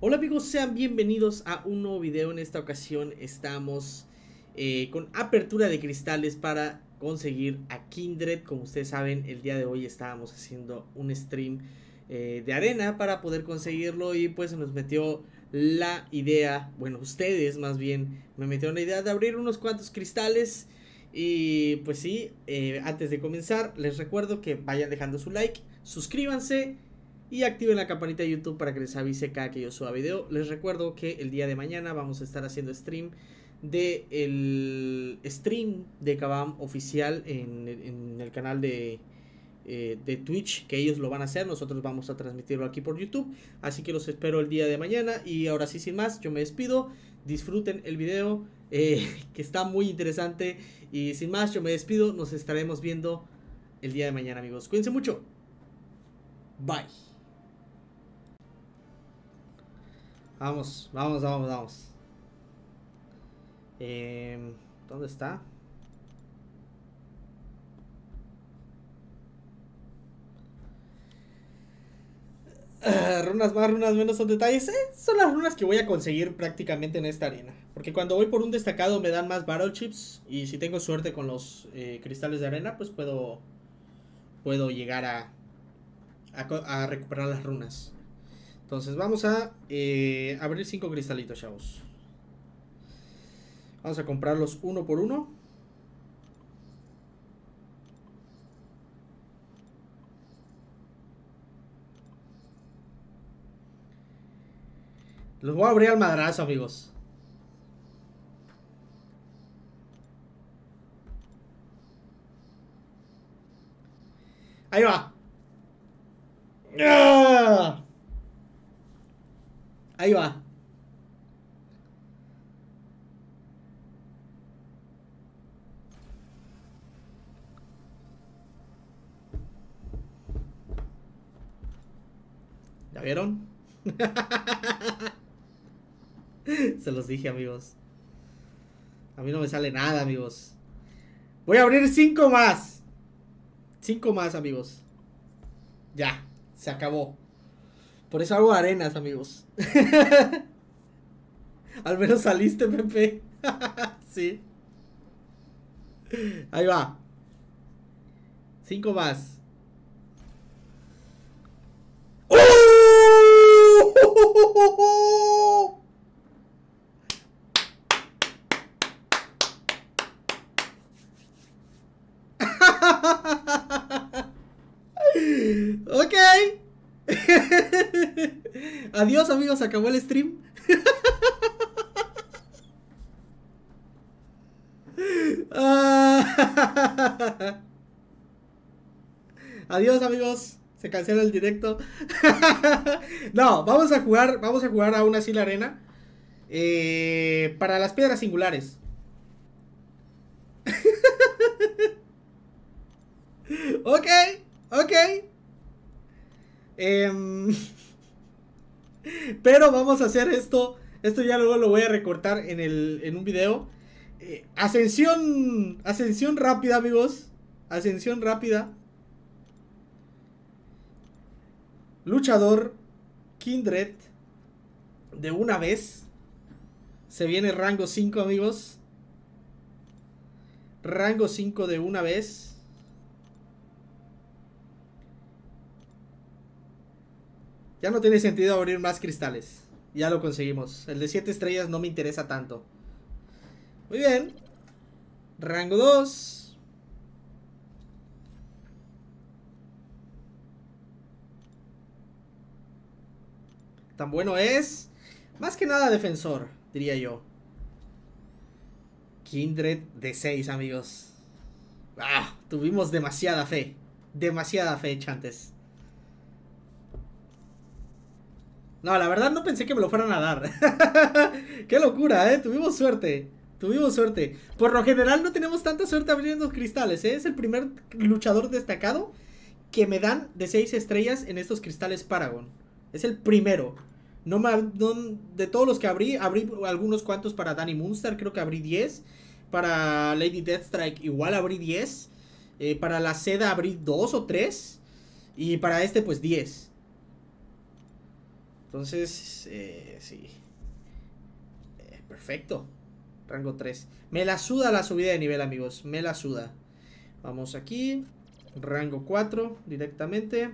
Hola amigos, sean bienvenidos a un nuevo video. En esta ocasión estamos eh, con apertura de cristales para conseguir a Kindred. Como ustedes saben, el día de hoy estábamos haciendo un stream eh, de arena para poder conseguirlo y pues se nos metió la idea, bueno, ustedes más bien me metieron la idea de abrir unos cuantos cristales. Y pues sí, eh, antes de comenzar, les recuerdo que vayan dejando su like, suscríbanse y activen la campanita de YouTube para que les avise cada que yo suba video. Les recuerdo que el día de mañana vamos a estar haciendo stream de el stream de Kabam oficial en, el canal de, eh, de Twitch, que ellos lo van a hacer, nosotros vamos a transmitirlo aquí por YouTube, así que los espero el día de mañana y ahora sí sin más, yo me despido, disfruten el video eh, que está muy interesante y sin más, yo me despido, nos estaremos viendo el día de mañana amigos, cuídense mucho, bye. Vamos, vamos, vamos, vamos. Em, ¿Dónde está? Ah, runas más, runas menos son detalles. Eh, son las runas que voy a conseguir prácticamente en esta arena. Porque cuando voy por un destacado me dan más battle chips. Y si tengo suerte con los eh, cristales de arena, pues puedo. Puedo llegar a, a recuperar las runas. Entonces vamos a eh, abrir cinco cristalitos, chavos. Vamos a comprarlos uno por uno. Los voy a abrir al madrazo, amigos. Ahí va. ¡Ah! Ahí va. ¿Ya vieron? Se los dije, amigos. A mí no me sale nada, amigos. Voy a abrir cinco más. Cinco más, amigos. Ya, se acabó. Por eso hago arenas, amigos. Al menos saliste, Pepe. sí. Ahí va. Cinco más. ¡Oh! Adiós, amigos, acabó el stream. Ah. Adiós, amigos. Se cancela el directo. no, vamos a jugar, vamos a jugar aún así la arena. Eh, para las piedras singulares. ok, ok. Eh, pero vamos a hacer esto. Esto ya luego lo voy a recortar en, un video. Eh, ascensión. Ascensión rápida, amigos. Ascensión rápida. Luchador. Kindred. De una vez. Se viene rango 5, amigos. Rango 5 de una vez. Ya no tiene sentido abrir más cristales. Ya lo conseguimos. El de 7 estrellas no me interesa tanto. Muy bien. Rango 2. Tan bueno es. Más que nada defensor, diría yo. Kindred de 6, amigos. Ah, tuvimos demasiada fe. Demasiada fe, Chantes. No, la verdad no pensé que me lo fueran a dar. Qué locura, ¿eh? Tuvimos suerte. Tuvimos suerte. Por lo general no tenemos tanta suerte abriendo cristales, ¿eh? Es el primer luchador destacado que me dan de 6 estrellas en estos cristales Paragon. Es el primero. No, de todos los que abrí, abrí algunos cuantos para Danny Munster, creo que abrí 10. Para Lady Deathstrike igual abrí 10. Eh, para la seda abrí 2 o 3. Y para este pues 10. Entonces, eh, sí. Eh, perfecto. Rango 3. Me la suda la subida de nivel, amigos. Me la suda. Vamos aquí. Rango 4 directamente.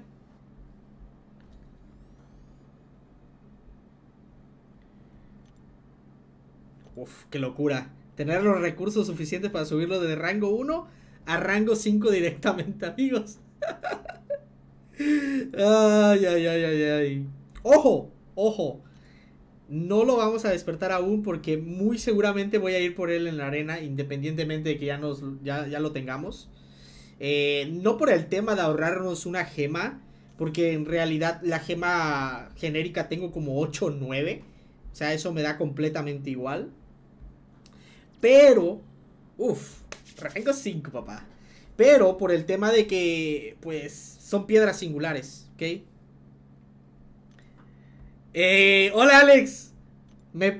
Uf, qué locura. Tener los recursos suficientes para subirlo de rango 1 a rango 5 directamente, amigos. ay, ay, ay, ay, ay. Ojo, ojo. No lo vamos a despertar aún porque muy seguramente voy a ir por él en la arena, independientemente de que ya, nos, ya, lo tengamos. Eh, no por el tema de ahorrarnos una gema, porque en realidad la gema genérica tengo como 8 o 9. O sea, eso me da completamente igual. Pero, uff, tengo 5, papá. Pero por el tema de que, pues, son piedras singulares, ¿ok? Eh, hola Alex. Me,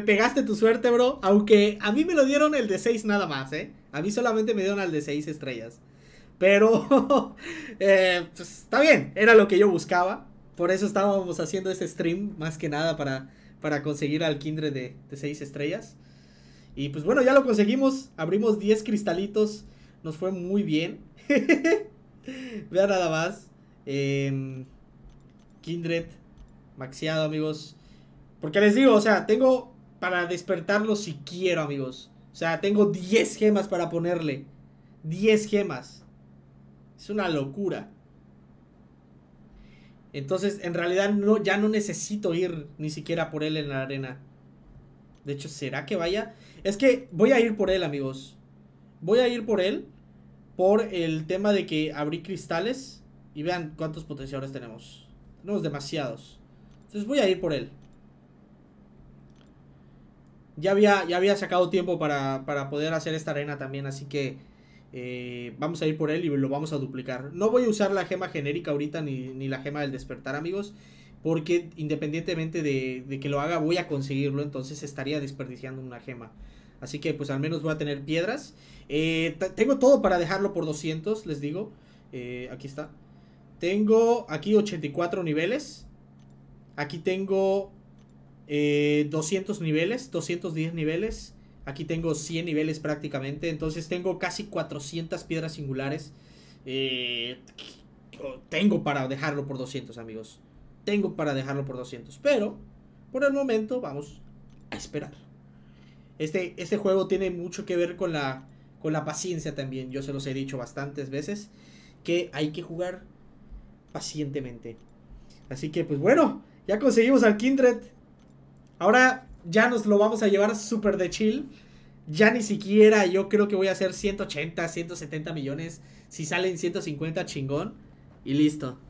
pegaste tu suerte, bro. Aunque a mí me lo dieron el de 6 nada más, ¿eh? A mí solamente me dieron al de 6 estrellas. Pero eh, pues, está bien, era lo que yo buscaba. Por eso estábamos haciendo este stream, más que nada para, para conseguir al Kindred de, de 6 estrellas. Y pues bueno, ya lo conseguimos. Abrimos 10 cristalitos. Nos fue muy bien. Vean nada más. Eh, Kindred Maxiado, amigos. Porque les digo, o sea, tengo para despertarlo si quiero, amigos. O sea, tengo 10 gemas para ponerle. 10 gemas. Es una locura. Entonces, en realidad no, ya no necesito ir ni siquiera por él en la arena. De hecho, ¿será que vaya? Es que voy a ir por él, amigos. Voy a ir por él por el tema de que abrí cristales. Y vean cuántos potenciadores tenemos. Tenemos demasiados. Entonces voy a ir por él. Ya había, ya había sacado tiempo para, poder hacer esta arena también, así que eh, vamos a ir por él y lo vamos a duplicar. No voy a usar la gema genérica ahorita ni, la gema del despertar, amigos. Porque independientemente de, que lo haga, voy a conseguirlo. Entonces estaría desperdiciando una gema. Así que pues al menos voy a tener piedras. Eh, tengo todo para dejarlo por 200, les digo. Eh, aquí está. Tengo aquí 84 niveles. Aquí tengo 200 eh, niveles, 210 niveles. Aquí tengo 100 niveles prácticamente. Entonces tengo casi 400 piedras singulares. Eh, tengo para dejarlo por 200, amigos. Tengo para dejarlo por 200. Pero, por el momento, vamos a esperar. Este, este juego tiene mucho que ver con la, con la paciencia también. Yo se los he dicho bastantes veces que hay que jugar pacientemente. Así que, pues bueno, ya conseguimos al Kindred. Ahora ya nos lo vamos a llevar súper de chill. Ya ni siquiera yo creo que voy a hacer 180, 170 millones. Si salen 150, chingón. Y listo.